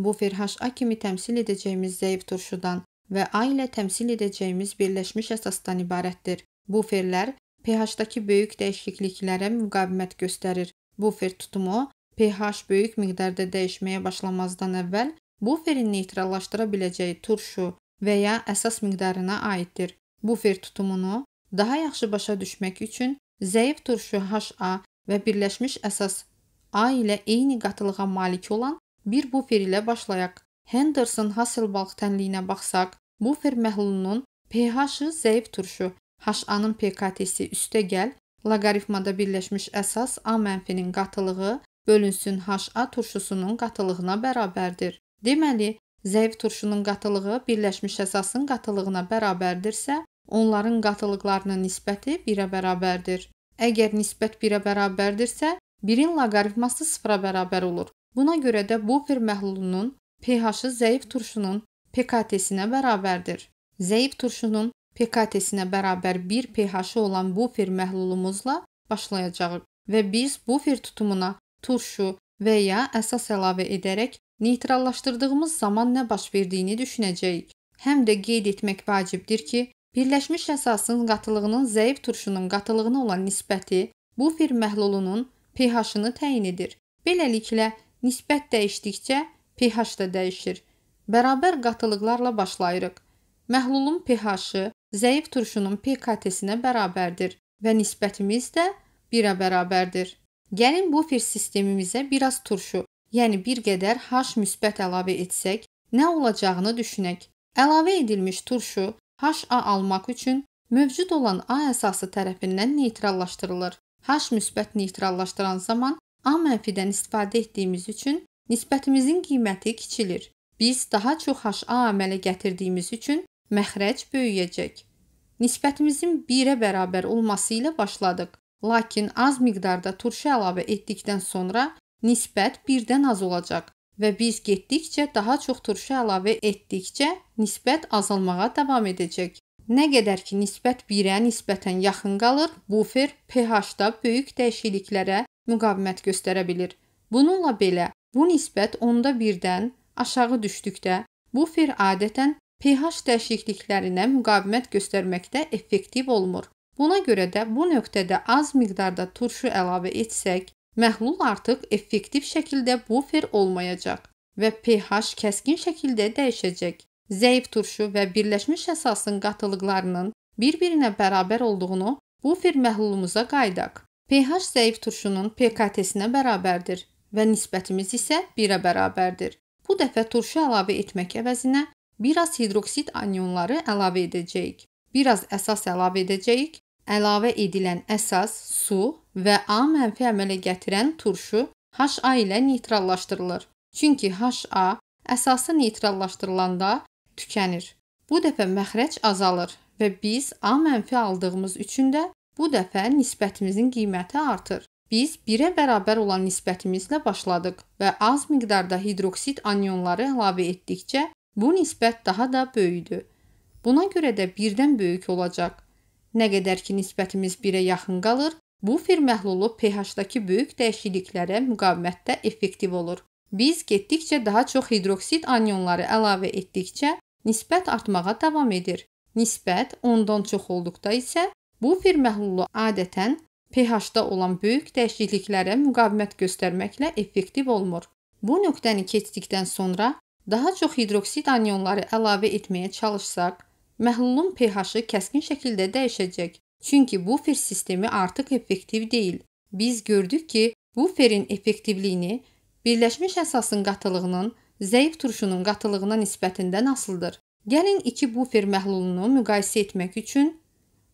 Bufer HA kimi təmsil edəcəyimiz zəif turşudan və A ilə təmsil edəcəyimiz birləşmiş əsasdan ibarətdir. Buferlər pH-dakı böyük dəyişikliklərə müqavimət göstərir. Bufer tutumu pH böyük miqdarda dəyişməyə başlamazdan əvvəl buferin neytrallaşdıra biləcəyi turşu və ya əsas miqdarına aiddir. Bufer tutumunu daha yaxşı başa düşmək üçün zəif turşu HA və birləşmiş əsas A ilə eyni qatılığa malik olan Bir bufer ilə başlayaq. Henderson-Hasselbalch tənliyinə baxsaq, bufer məhlulunun pH-ı zəif turşu, HA-nın pKT-si üstə gəl, loqaritmada birləşmiş əsas A mənfinin qatılığı bölünsün HA turşusunun qatılığına bərabərdir. Deməli, zəif turşunun qatılığı birləşmiş əsasın qatılığına bərabərdirsə, onların qatılıqlarının nisbəti 1-ə bərabərdir. Əgər nisbət 1-ə bərabərdirsə, 1-in loqaritması 0-a bərabər olur. Buna görə də bufer məhlulunun pH-ı zəif turşunun pKT-sinə bərabərdir. Zəif turşunun pKT-sinə bərabər 1 pH-ı olan bufer məhlulumuzla başlayacağıq və biz bufer tutumuna turşu və ya əsas əlavə edərək neytrallaşdırdığımız zaman nə baş verdiyini düşünəcəyik. Həm də qeyd etmək vacibdir ki, birləşmiş əsasın qatılığının zəif turşunun qatılığına olan nisbəti bufer məhlulunun pH-ını təyin edir. Beləliklə, nisbət dəyişdikcə pH də dəyişir. Bərabər qatılıqlarla başlayırıq. Məhlulun pH-ı zəif turşunun pKT-sinə bərabərdir və nisbətimiz də 1-ə bərabərdir. Gəlin bufer sistemimizə biraz turşu, yəni bir qədər H müsbət əlavə etsək, nə olacağını düşünək. Əlavə edilmiş turşu HA almaq üçün mövcud olan A əsası tərəfindən neytrallaşdırılır. H müsbət neytrallaşdıran zaman A mənfidən istifadə etdiyimiz üçün nisbətimizin qiyməti kiçilir. Biz daha çox HA əmələ gətirdiyimiz üçün məxrəc böyüyəcək. Nisbətimizin 1-ə bərabər olması ilə başladıq, lakin az miqdarda turşu əlavə etdikdən sonra nisbət 1-dən az olacaq və biz getdikcə daha çox turşu əlavə etdikcə nisbət azalmağa davam edəcək. Nə qədər ki nisbət 1-ə nisbətən yaxın qalır, bufer pH-da böyük dəyişikliklərə müqavimət göstərə bilir. Bununla belə, bu nisbət onda birdən aşağı düşdükdə bufer adətən pH dəyişikliklərinə müqavimət göstərməkdə effektiv olmur. Buna görə də bu nöqtədə az miqdarda turşu əlavə etsək, məhlul artıq effektiv şəkildə bufer olmayacaq və pH kəskin şəkildə dəyişəcək. Zəif turşu və birləşmiş əsasın qatılıqlarının bir-birinə bərabər olduğunu bufer məhlulumuza qaydaq pH zəif turşunun pKT-sinə bərabərdir və nisbətimiz isə 1-ə bərabərdir. Bu dəfə turşu əlavə etmək əvəzinə bir az hidroksid anionları əlavə edəcəyik. Bir az əsas əlavə edəcəyik. Əlavə edilən əsas su və A mənfi əmələ gətirən turşu HA ilə neytrallaşdırılır. Çünki HA əsası neytrallaşdırılanda tükənir. Bu dəfə məxrəc azalır və biz A mənfi aldığımız üçün də Bu dəfə nisbətimizin qiyməti artır. Biz 1-ə bərabər olan nisbətimizlə başladıq və az miqdarda hidroksid anionları əlavə etdikcə bu nisbət daha da böyüdü. Buna görə də 1-dən böyük olacaq. Nə qədər ki nisbətimiz 1-ə yaxın qalır, bu fir məhlulu pH-dakı böyük dəyişikliklərə müqavimətdə effektiv olur. Biz getdikcə daha çox hidroksid anionları əlavə etdikcə nisbət artmağa davam edir. Nisbət 10-dan çox olduqda isə Bu firməhlulu adətən pH-da olan böyük dəyişikliklərə müqavimət göstərməklə effektiv olmur. Bu nöqtəni keçdikdən sonra daha çox hidroksid anionları əlavə etməyə çalışsaq, məhlulun pH-ı kəskin şəkildə dəyişəcək. Çünki bufer sistemi artıq effektiv deyil. Biz gördük ki, buferin effektivliyini birləşmiş əsasın qatılığının zəif turşunun qatılığına nisbətində asılıdır. Gəlin iki bufer məhlulunu müqayisə etmək üçün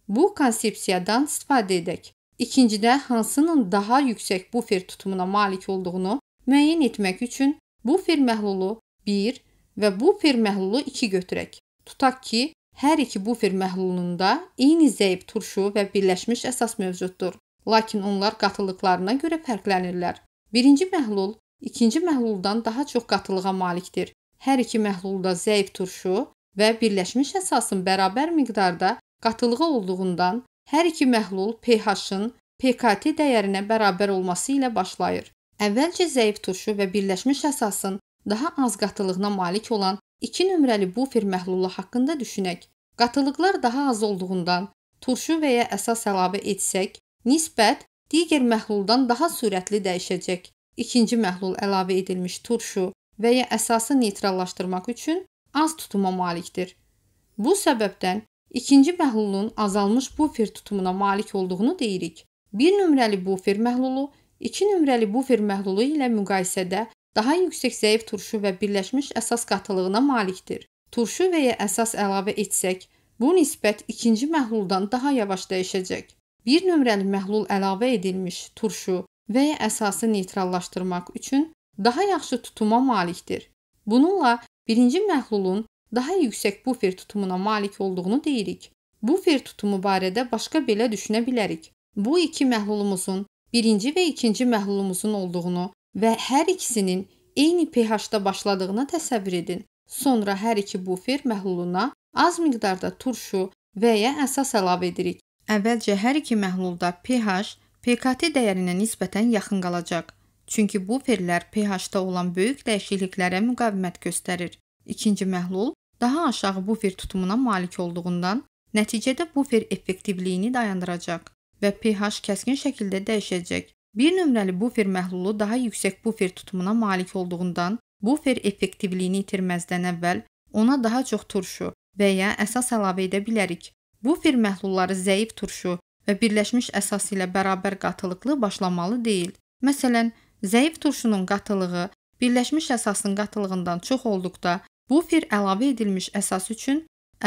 Bu konsepsiyadan istifadə edək. İkincidə hansının daha yüksək bufer tutumuna malik olduğunu müəyyən etmək üçün bufer məhlulu 1 və bufer məhlulu 2 götürək. Tutaq ki, hər iki bufer məhlulunda eyni zəif turşu və birləşmiş əsas mövcuddur, lakin onlar qatılıqlarına görə fərqlənirlər. Birinci məhlul ikinci məhluldan daha çox qatılığa malikdir. Hər iki məhlulda zəif turşu və birləşmiş əsasın bərabər miqdarda qatılığı olduğundan hər iki məhlul pH-ın PKT dəyərinə bərabər olması ilə başlayır. Əvvəlcə zəif turşu və birləşmiş əsasın daha az qatılığına malik olan 2 nömrəli bufer məhlulu haqqında düşünək. Qatılıqlar daha az olduğundan turşu və ya əsas əlavə etsək, nisbət digər məhluldan daha sürətli dəyişəcək. İkinci məhlul əlavə edilmiş turşu və ya əsası neytrallaşdırmaq üçün az tutuma malikdir. Bu səbəbdən İkinci məhlulun azalmış bufer tutumuna malik olduğunu deyirik. 1 nömrəli bufer məhlulu 2 nömrəli bufer məhlulu ilə müqayisədə daha yüksək zəif turşu və birləşmiş əsas qatılığına malikdir. Turşu və ya əsas əlavə etsək, bu nisbət ikinci məhluldan daha yavaş dəyişəcək. 1 nömrəli məhlul əlavə edilmiş turşu və ya əsası neytrallaşdırmaq üçün daha yaxşı tutuma malikdir. Bununla birinci məhlulun daha yüksək bufer tutumuna malik olduğunu deyirik. Bufer tutumu barədə başqa belə düşünə bilərik. Bu iki məhlulumuzun birinci və ikinci məhlulumuzun olduğunu və hər ikisinin eyni pH-da başladığını təsəvvür edin. Sonra hər iki bufer məhluluna az miqdarda turşu və ya əsas əlavə edirik. Əvvəlcə hər iki məhlulda pH pKt dəyərinə nisbətən yaxın qalacaq. Çünki buferlər pH-da olan böyük dəyişikliklərə müqavimət göstərir. İkinci məhlul daha aşağı bufer tutumuna malik olduğundan nəticədə bufer effektivliyini dayandıracaq və pH kəskin şəkildə dəyişəcək. 1 nömrəli bufer məhlulu daha yüksək bufer tutumuna malik olduğundan bufer effektivliyini itirməzdən əvvəl ona daha çox turşu və ya əsas əlavə edə bilərik. Bufer məhlulları zəif turşu və birləşmiş əsas ilə bərabər qatılıqlı başlamalı deyil. Məsələn, zəif turşunun qatılığı birləşmiş əsasın qatılığından çox olduqda Bufer əlavə edilmiş əsas üçün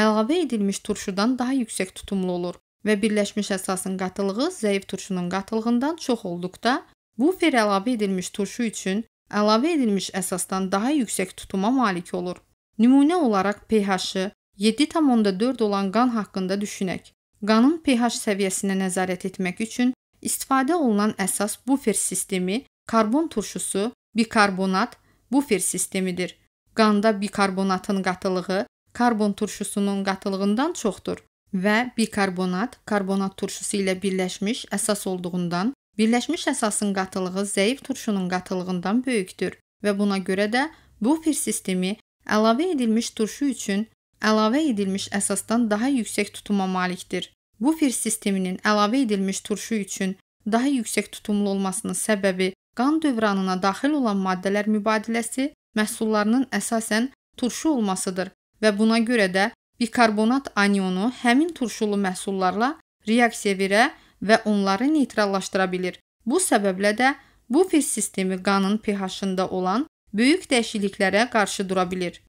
əlavə edilmiş turşudan daha yüksək tutumlu olur və birləşmiş əsasın qatılığı zəif turşunun qatılığından çox olduqda, bufer əlavə edilmiş turşu üçün əlavə edilmiş əsasdan daha yüksək tutuma malik olur. Nümunə olaraq pH-ı 7.4 olan qan haqqında düşünək. Qanın pH səviyyəsinə nəzarət etmək üçün istifadə olunan əsas bufer sistemi karbon turşusu, bikarbonat bufer sistemidir. Qanda bikarbonatın qatılığı karbon turşusunun qatılığından çoxdur və bikarbonat karbonat turşusu ilə birləşmiş əsas olduğundan birləşmiş əsasın qatılığı zəif turşunun qatılığından böyükdür və buna görə də bufer sistemi əlavə edilmiş turşu üçün əlavə edilmiş əsasdan daha yüksək tutuma malikdir. Bufer sisteminin əlavə edilmiş turşu üçün daha yüksək tutumlu olmasının səbəbi qan dövranına daxil olan maddələr mübadiləsi məhsullarının əsasən turşu olmasıdır və buna görə də bikarbonat anionu həmin turşulu məhsullarla reaksiya verə və onları neytrallaşdıra bilir. Bu səbəblə də bufer sistemi qanın pH-ında olan böyük dəyişikliklərə qarşı dura bilir.